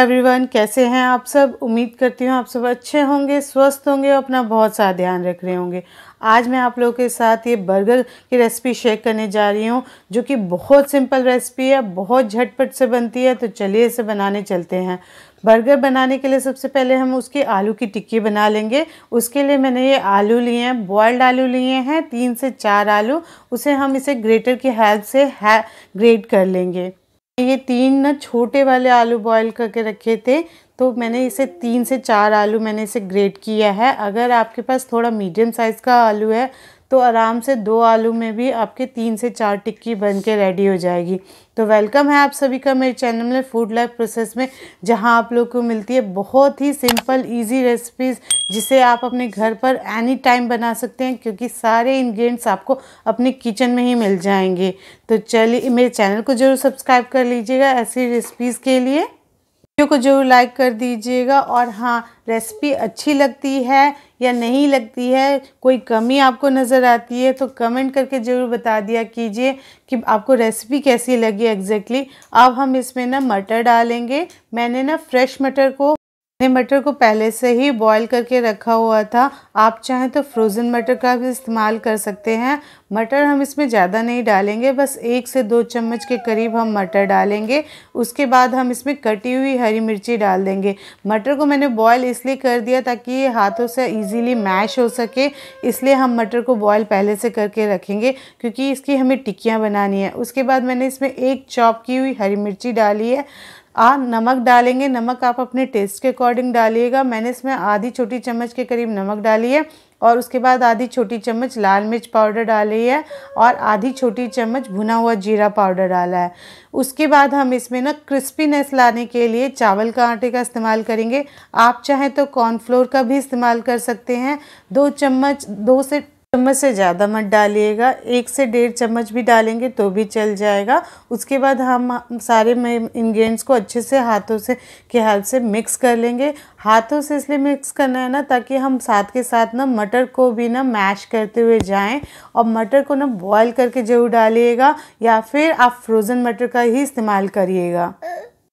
everyone कैसे हैं आप सब उम्मीद करती हूँ आप सब अच्छे होंगे स्वस्थ होंगे और अपना बहुत सारा ध्यान रख रहे होंगे आज मैं आप लोगों के साथ ये बर्गर की रेसिपी शेयर करने जा रही हूँ जो कि बहुत सिंपल रेसिपी है बहुत झटपट से बनती है तो चलिए इसे बनाने चलते हैं बर्गर बनाने के लिए सबसे पहले हम उसकी आलू की टिक्की बना लेंगे उसके लिए मैंने ये आलू लिए हैं बॉयल्ड आलू लिए हैं तीन से चार आलू उसे हम इसे ग्रेटर की हेल्प से ग्रेट कर लेंगे ये तीन ना छोटे वाले आलू बॉईल करके रखे थे तो मैंने इसे तीन से चार आलू मैंने इसे ग्रेट किया है अगर आपके पास थोड़ा मीडियम साइज़ का आलू है तो आराम से दो आलू में भी आपके तीन से चार टिक्की बन के रेडी हो जाएगी तो वेलकम है आप सभी का मेरे चैनल में फूड लाइफ प्रोसेस में जहां आप लोग को मिलती है बहुत ही सिंपल इजी रेसिपीज़ जिसे आप अपने घर पर एनी टाइम बना सकते हैं क्योंकि सारे इंग्रेडिएंट्स आपको अपने किचन में ही मिल जाएंगे तो चलिए मेरे चैनल को ज़रूर सब्सक्राइब कर लीजिएगा ऐसी रेसिपीज़ के लिए वीडियो को जरूर लाइक कर दीजिएगा और हाँ रेसिपी अच्छी लगती है या नहीं लगती है कोई कमी आपको नज़र आती है तो कमेंट करके ज़रूर बता दिया कीजिए कि आपको रेसिपी कैसी लगी एग्जैक्टली अब हम इसमें ना मटर डालेंगे मैंने ना फ्रेश मटर को ने मटर को पहले से ही बॉईल करके रखा हुआ था आप चाहें तो फ्रोज़न मटर का भी इस्तेमाल कर सकते हैं मटर हम इसमें ज़्यादा नहीं डालेंगे बस एक से दो चम्मच के करीब हम मटर डालेंगे उसके बाद हम इसमें कटी हुई हरी मिर्ची डाल देंगे मटर को मैंने बॉयल इसलिए कर दिया ताकि ये हाथों से इजीली मैश हो सके इसलिए हम मटर को बॉयल पहले से करके रखेंगे क्योंकि इसकी हमें टिक्कियाँ बनानी है उसके बाद मैंने इसमें एक चॉप की हुई हरी मिर्ची डाली है आप नमक डालेंगे नमक आप अपने टेस्ट के अकॉर्डिंग डालिएगा मैंने इसमें आधी छोटी चम्मच के करीब नमक डाली है और उसके बाद आधी छोटी चम्मच लाल मिर्च पाउडर डाली है और आधी छोटी चम्मच भुना हुआ जीरा पाउडर डाला है उसके बाद हम इसमें ना क्रिस्पीनेस लाने के लिए चावल का आटे का इस्तेमाल करेंगे आप चाहें तो कॉर्नफ्लोर का भी इस्तेमाल कर सकते हैं दो चम्मच दो से चम्मच से ज़्यादा मत डालिएगा एक से डेढ़ चम्मच भी डालेंगे तो भी चल जाएगा उसके बाद हम सारे इंग्रेडिएंट्स को अच्छे से हाथों से के हाथ से मिक्स कर लेंगे हाथों से इसलिए मिक्स करना है ना ताकि हम साथ के साथ ना मटर को भी ना मैश करते हुए जाएं और मटर को ना बॉईल करके जरूर डालिएगा या फिर आप फ्रोज़न मटर का ही इस्तेमाल करिएगा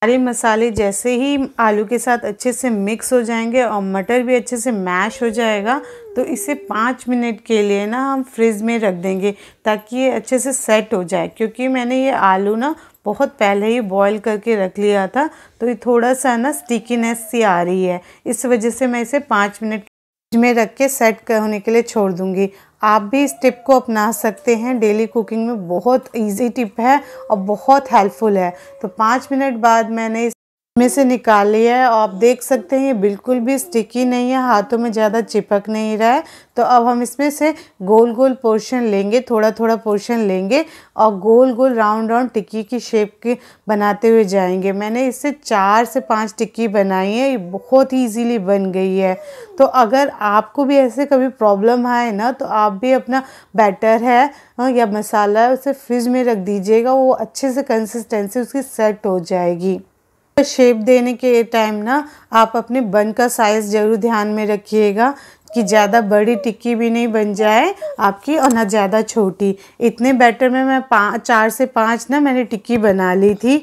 सारे मसाले जैसे ही आलू के साथ अच्छे से मिक्स हो जाएंगे और मटर भी अच्छे से मैश हो जाएगा तो इसे पाँच मिनट के लिए ना हम फ्रिज में रख देंगे ताकि ये अच्छे से सेट हो जाए क्योंकि मैंने ये आलू ना बहुत पहले ही बॉईल करके रख लिया था तो ये थोड़ा सा ना स्टिकीनेस सी आ रही है इस वजह से मैं इसे पाँच मिनट फ्रिज में रख के सेट होने के लिए छोड़ दूँगी आप भी इस टिप को अपना सकते हैं डेली कुकिंग में बहुत इजी टिप है और बहुत हेल्पफुल है तो पाँच मिनट बाद मैंने में से निकाल लिया है आप देख सकते हैं ये बिल्कुल भी स्टिकी नहीं है हाथों में ज़्यादा चिपक नहीं रहा है तो अब हम इसमें से गोल गोल पोर्शन लेंगे थोड़ा थोड़ा पोर्शन लेंगे और गोल गोल राउंड राउंड टिक्की की शेप के बनाते हुए जाएंगे मैंने इससे चार से पांच टिक्की बनाई है ये बहुत ही ईजीली बन गई है तो अगर आपको भी ऐसे कभी प्रॉब्लम आए ना तो आप भी अपना बैटर है या मसाला है उसे फ्रिज में रख दीजिएगा वो अच्छे से कंसिस्टेंसी उसकी सेट हो जाएगी शेप देने के टाइम ना आप अपने बन का साइज़ ज़रूर ध्यान में रखिएगा कि ज़्यादा बड़ी टिक्की भी नहीं बन जाए आपकी और ना ज़्यादा छोटी इतने बैटर में मैं पाँच चार से पाँच ना मैंने टिक्की बना ली थी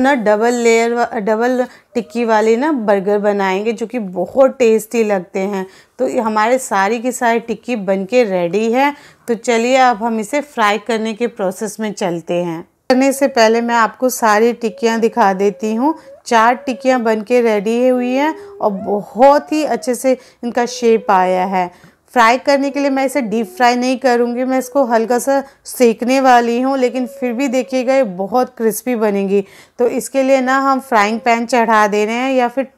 ना डबल लेयर डबल टिक्की वाले ना बर्गर बनाएंगे जो कि बहुत टेस्टी लगते हैं तो हमारे सारी की सारी टिक्की बनके रेडी है तो चलिए अब हम इसे फ्राई करने के प्रोसेस में चलते हैं करने से पहले मैं आपको सारी टिक्कियाँ दिखा देती हूँ चार टिक्कियाँ बन के रेडी हुई हैं और बहुत ही अच्छे से इनका शेप आया है फ्राई करने के लिए मैं इसे डीप फ्राई नहीं करूँगी मैं इसको हल्का सा सेकने वाली हूँ लेकिन फिर भी देखिएगा ये बहुत क्रिस्पी बनेगी तो इसके लिए ना हम फ्राइंग पैन चढ़ा दे रहे हैं या फिर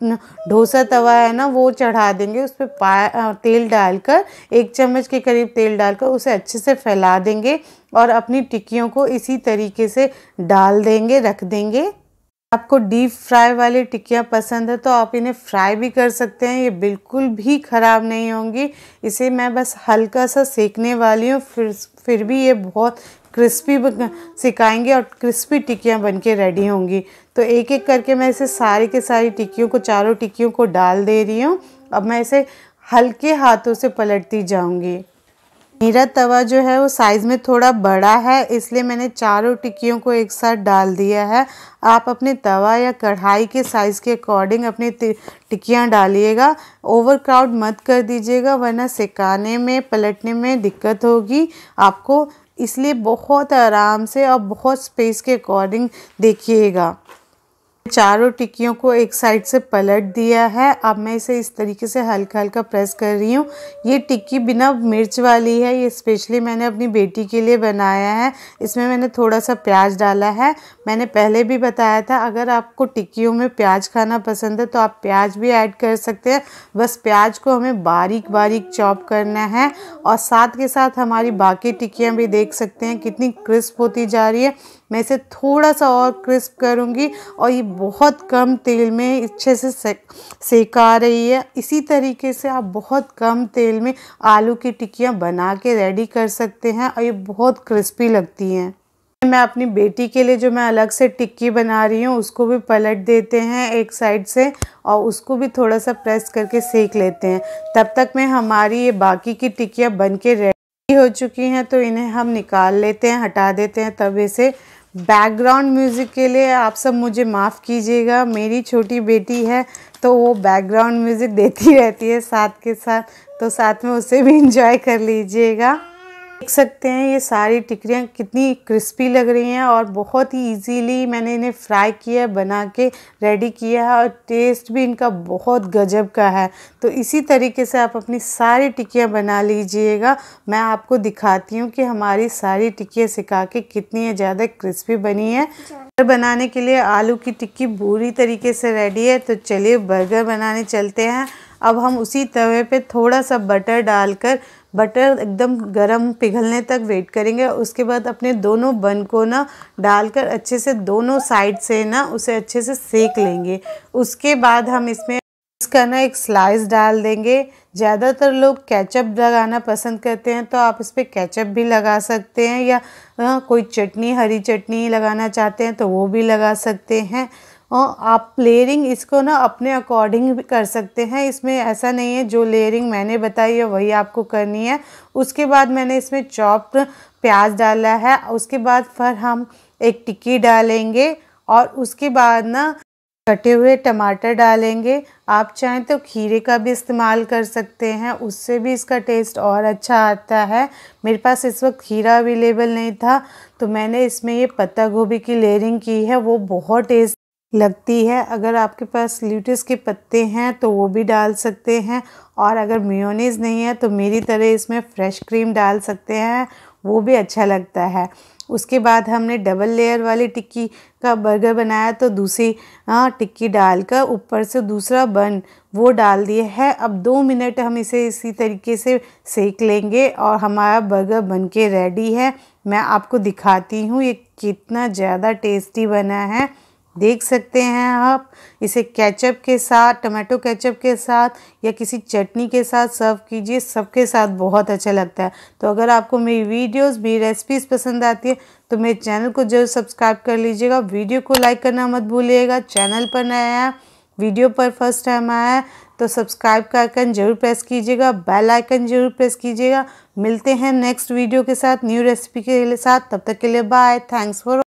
डोसा तवा है ना वो चढ़ा देंगे उस पर तेल डालकर एक चम्मच के करीब तेल डालकर उसे अच्छे से फैला देंगे और अपनी टिक्कियों को इसी तरीके से डाल देंगे रख देंगे आपको डीप फ्राई वाली टिक्कियाँ पसंद है तो आप इन्हें फ्राई भी कर सकते हैं ये बिल्कुल भी ख़राब नहीं होंगी इसे मैं बस हल्का सा सेकने वाली हूँ फिर फिर भी ये बहुत क्रिस्पी सिकाएंगे और क्रिस्पी टिक्कियाँ बन के रेडी होंगी तो एक एक करके मैं इसे सारी के सारी टिक्कियों को चारों टिक्कियों को डाल दे रही हूँ अब मैं इसे हल्के हाथों से पलटती जाऊँगी मेरा तवा जो है वो साइज़ में थोड़ा बड़ा है इसलिए मैंने चारों टिक्कियों को एक साथ डाल दिया है आप अपने तवा या कढ़ाई के साइज़ के अकॉर्डिंग अपनी टिक्कियाँ डालिएगा ओवर क्राउड मत कर दीजिएगा वरना सिकाने में पलटने में दिक्कत होगी आपको इसलिए बहुत आराम से और बहुत स्पेस के अकॉर्डिंग देखिएगा चारों टिक्कियों को एक साइड से पलट दिया है अब मैं इसे इस तरीके से हल्का हल्का प्रेस कर रही हूँ ये टिक्की बिना मिर्च वाली है ये स्पेशली मैंने अपनी बेटी के लिए बनाया है इसमें मैंने थोड़ा सा प्याज डाला है मैंने पहले भी बताया था अगर आपको टिक्कियों में प्याज खाना पसंद है तो आप प्याज भी ऐड कर सकते हैं बस प्याज को हमें बारीक बारीक चॉप करना है और साथ के साथ हमारी बाकी टिक्कियाँ भी देख सकते हैं कितनी क्रिस्प होती जा रही है मैं इसे थोड़ा सा और क्रिस्प करूँगी और ये बहुत कम तेल में अच्छे से सेका रही है इसी तरीके से आप बहुत कम तेल में आलू की टिक्कियाँ बना के रेडी कर सकते हैं और ये बहुत क्रिस्पी लगती हैं मैं अपनी बेटी के लिए जो मैं अलग से टिक्की बना रही हूँ उसको भी पलट देते हैं एक साइड से और उसको भी थोड़ा सा प्रेस करके सेक लेते हैं तब तक मैं हमारी ये बाकी की टिक्कियाँ बन के हो चुकी हैं तो इन्हें हम निकाल लेते हैं हटा देते हैं तब इसे बैकग्राउंड म्यूज़िक के लिए आप सब मुझे माफ़ कीजिएगा मेरी छोटी बेटी है तो वो बैकग्राउंड म्यूज़िक देती रहती है साथ के साथ तो साथ में उसे भी इंजॉय कर लीजिएगा देख सकते हैं ये सारी टिकरियाँ कितनी क्रिस्पी लग रही हैं और बहुत ही इजीली मैंने इन्हें फ्राई किया है बना के रेडी किया है और टेस्ट भी इनका बहुत गजब का है तो इसी तरीके से आप अपनी सारी टिकियाँ बना लीजिएगा मैं आपको दिखाती हूँ कि हमारी सारी टिकियाँ सिखा के कितनी ज़्यादा क्रिस्पी बनी है बर्गर बनाने के लिए आलू की टिक्की बुरी तरीके से रेडी है तो चलिए बर्गर बनाने चलते हैं अब हम उसी तवे पे थोड़ा सा बटर डालकर बटर एकदम गरम पिघलने तक वेट करेंगे उसके बाद अपने दोनों बन को ना डालकर अच्छे से दोनों साइड से ना उसे अच्छे से सेक लेंगे उसके बाद हम इसमें इसका ना एक स्लाइस डाल देंगे ज़्यादातर लोग कैचअप लगाना पसंद करते हैं तो आप इस पर कैचअप भी लगा सकते हैं या कोई चटनी हरी चटनी लगाना चाहते हैं तो वो भी लगा सकते हैं हाँ, आप लेयरिंग इसको ना अपने अकॉर्डिंग भी कर सकते हैं इसमें ऐसा नहीं है जो लेयरिंग मैंने बताई है वही आपको करनी है उसके बाद मैंने इसमें चॉप्ड प्याज डाला है उसके बाद फिर हम एक टिक्की डालेंगे और उसके बाद ना कटे हुए टमाटर डालेंगे आप चाहें तो खीरे का भी इस्तेमाल कर सकते हैं उससे भी इसका टेस्ट और अच्छा आता है मेरे पास इस वक्त खीरा अवेलेबल नहीं था तो मैंने इसमें ये पत्ता गोभी की लेयरिंग की है वो बहुत टेस्ट लगती है अगर आपके पास ल्यूटिस के पत्ते हैं तो वो भी डाल सकते हैं और अगर मेयोनीज़ नहीं है तो मेरी तरह इसमें फ्रेश क्रीम डाल सकते हैं वो भी अच्छा लगता है उसके बाद हमने डबल लेयर वाली टिक्की का बर्गर बनाया तो दूसरी हाँ, टिक्की डालकर ऊपर से दूसरा बन वो डाल दिए है अब दो मिनट हम इसे इसी तरीके से सेक लेंगे और हमारा बर्गर बन के रेडी है मैं आपको दिखाती हूँ ये कितना ज़्यादा टेस्टी बना है देख सकते हैं आप इसे केचप के साथ टमाटो केचप के साथ या किसी चटनी के साथ सर्व कीजिए सबके साथ बहुत अच्छा लगता है तो अगर आपको मेरी वीडियोस मेरी रेसिपीज़ पसंद आती है तो मेरे चैनल को जरूर सब्सक्राइब कर लीजिएगा वीडियो को लाइक करना मत भूलिएगा चैनल पर नया है वीडियो पर फर्स्ट टाइम आया है तो सब्सक्राइब का आइकन जरूर प्रेस कीजिएगा बेल आइकन जरूर प्रेस कीजिएगा मिलते हैं नेक्स्ट वीडियो के साथ न्यू रेसिपी के साथ तब तक के लिए बाय थैंक्स फॉर